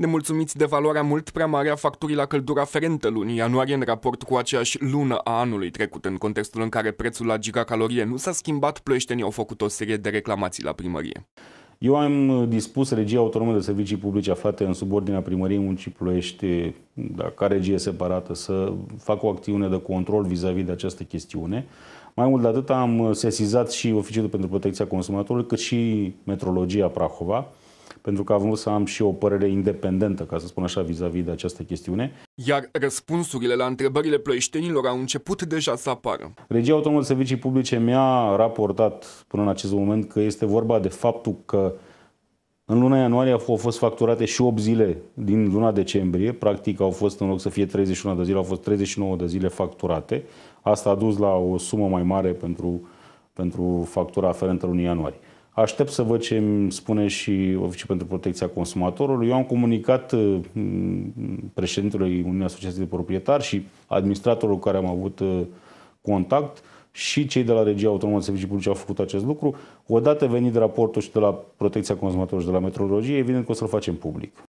nemulțumiți de valoarea mult prea mare a facturii la căldură aferentă lunii ianuarie în raport cu aceeași lună a anului trecut, în contextul în care prețul la gigacalorie nu s-a schimbat, ploieștenii au făcut o serie de reclamații la primărie. Eu am uh, dispus regia autonomă de servicii publice aflate în subordinea primăriei Muncii Ploiești, da, ca regie separată, să fac o acțiune de control vis-a-vis de această chestiune. Mai mult de atât am uh, sesizat și Oficiul pentru Protecția Consumatorului, cât și Metrologia Prahova, pentru că am vrut să am și o părere independentă, ca să spun așa, vis-a-vis de această chestiune. Iar răspunsurile la întrebările ploieștenilor au început deja să apară. Regia Autonomă de Servicii Publice mi-a raportat până în acest moment că este vorba de faptul că în luna ianuarie au fost facturate și 8 zile din luna decembrie. Practic au fost, în loc să fie 31 de zile, au fost 39 de zile facturate. Asta a dus la o sumă mai mare pentru, pentru factura aferentă lunii ianuarie. Aștept să văd ce îmi spune și Oficiul pentru Protecția Consumatorului. Eu am comunicat uh, președintelui Uniunii Asociației de Proprietari și administratorul care am avut uh, contact și cei de la Regia Autonomă de Servicii Publice au făcut acest lucru. Odată venit raportul și de la Protecția Consumatorului și de la Metrologie, evident că o să-l facem public.